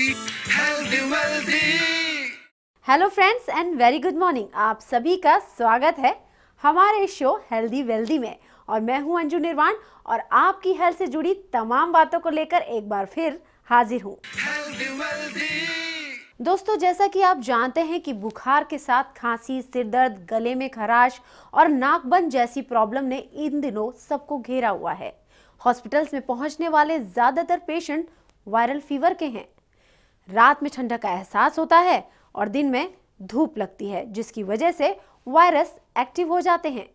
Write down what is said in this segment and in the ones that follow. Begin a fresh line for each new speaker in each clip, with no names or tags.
healthy wealthy
hello friends and very good morning आप सभी का स्वागत है हमारे शो हेल्दी वेल्दी में और मैं हूं अंजू निर्वाण और आपकी हेल्थ से जुड़ी तमाम बातों को लेकर एक बार फिर हाजिर हूं दोस्तों जैसा कि आप जानते हैं कि बुखार के साथ खांसी सिर दर्द गले में खराश और नाकबंद जैसी प्रॉब्लम ने इन दिनों सबको घेरा हुआ है हॉस्पिटल्स में पहुंचने वाले ज़्यादातर पेशेंट वायरल फीवर के हैं रात में ठंडक का एहसास होता है और दिन में धूप लगती है जिसकी वजह से वायरस एक्टिव हो जाते हैं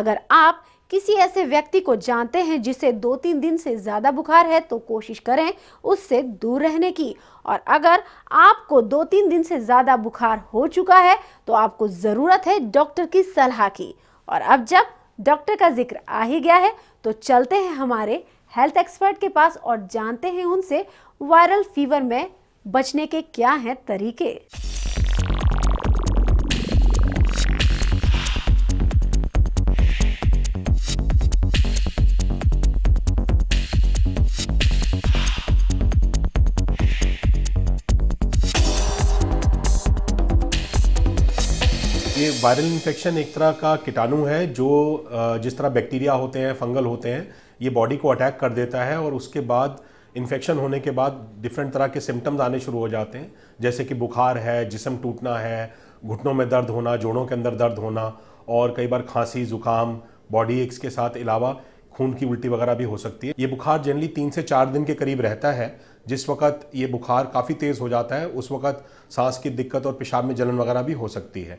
अगर आप किसी ऐसे व्यक्ति को जानते हैं जिसे दो तीन दिन से ज़्यादा बुखार है तो कोशिश करें उससे दूर रहने की और अगर आपको दो तीन दिन से ज़्यादा बुखार हो चुका है तो आपको ज़रूरत है डॉक्टर की सलाह की और अब जब डॉक्टर का जिक्र आ ही गया है तो चलते हैं हमारे हेल्थ एक्सपर्ट के पास और जानते हैं उनसे वायरल फीवर में बचने के क्या हैं तरीके ये
वायरल इन्फेक्शन एक तरह का कीटाणु है जो जिस तरह बैक्टीरिया होते हैं फंगल होते हैं ये बॉडी को अटैक कर देता है और उसके बाद इन्फेक्शन होने के बाद डिफरेंट तरह के सिम्टम्स आने शुरू हो जाते हैं जैसे कि बुखार है जिसम टूटना है घुटनों में दर्द होना जोड़ों के अंदर दर्द होना और कई बार खांसी ज़ुकाम बॉडी एक्स के साथ अलावा खून की उल्टी वगैरह भी हो सकती है ये बुखार जनरली तीन से चार दिन के करीब रहता है जिस वक्त ये बुखार काफ़ी तेज़ हो जाता है उस वक्त सांस की दिक्कत और पेशाब में जलन वगैरह भी हो सकती है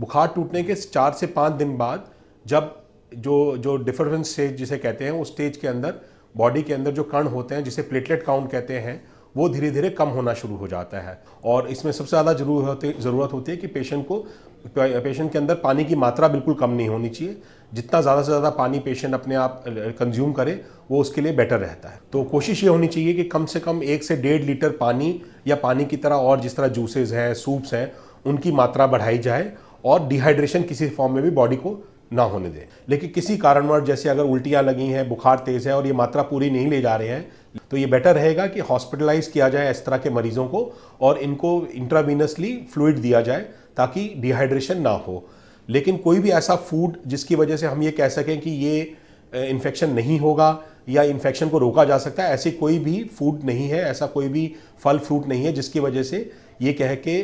बुखार टूटने के चार से पाँच दिन बाद जब जो जो डिफरेंस स्टेज जिसे कहते हैं उस स्टेज के अंदर बॉडी के अंदर जो कण होते हैं जिसे प्लेटलेट काउंट कहते हैं वो धीरे धीरे कम होना शुरू हो जाता है और इसमें सबसे ज़्यादा जरूर होती ज़रूरत होती है कि पेशेंट को पेशेंट के अंदर पानी की मात्रा बिल्कुल कम नहीं होनी चाहिए जितना ज़्यादा से ज़्यादा पानी पेशेंट अपने आप कंज्यूम करे वो उसके लिए बेटर रहता है तो कोशिश ये होनी चाहिए कि कम से कम एक से डेढ़ लीटर पानी या पानी की तरह और जिस तरह जूसेज़ हैं सूप्स हैं उनकी मात्रा बढ़ाई जाए और डिहाइड्रेशन किसी फॉर्म में भी बॉडी को ना होने दें लेकिन किसी कारणवश जैसे अगर उल्टियाँ लगी हैं बुखार तेज़ है और ये मात्रा पूरी नहीं ले जा रहे हैं तो ये बेटर रहेगा कि हॉस्पिटलाइज किया जाए इस तरह के मरीजों को और इनको इंट्रावीनसली फ्लूड दिया जाए ताकि डिहाइड्रेशन ना हो लेकिन कोई भी ऐसा फूड जिसकी वजह से हम ये कह सकें कि ये इन्फेक्शन नहीं होगा या इन्फेक्शन को रोका जा सकता है ऐसी कोई भी फूड नहीं है ऐसा कोई भी फल फ्रूट नहीं है जिसकी वजह से ये कह के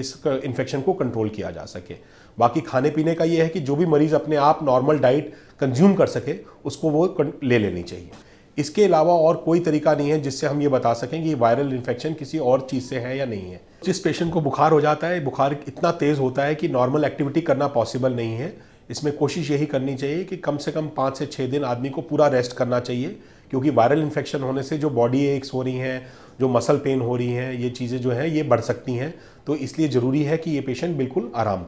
इस इन्फेक्शन को कंट्रोल किया जा सके बाकी खाने पीने का ये है कि जो भी मरीज़ अपने आप नॉर्मल डाइट कंज्यूम कर सके उसको वो ले लेनी चाहिए इसके अलावा और कोई तरीका नहीं है जिससे हम ये बता सकें कि वायरल इन्फेक्शन किसी और चीज़ से है या नहीं है जिस पेशेंट को बुखार हो जाता है बुखार इतना तेज़ होता है कि नॉर्मल एक्टिविटी करना पॉसिबल नहीं है इसमें कोशिश यही करनी चाहिए कि कम से कम पाँच से छः दिन आदमी को पूरा रेस्ट करना चाहिए क्योंकि वायरल इन्फेक्शन होने से जो बॉडी एक्स हो रही हैं जो मसल पेन हो रही हैं ये चीज़ें जो हैं ये बढ़ सकती हैं तो इसलिए ज़रूरी है कि ये पेशेंट बिल्कुल आराम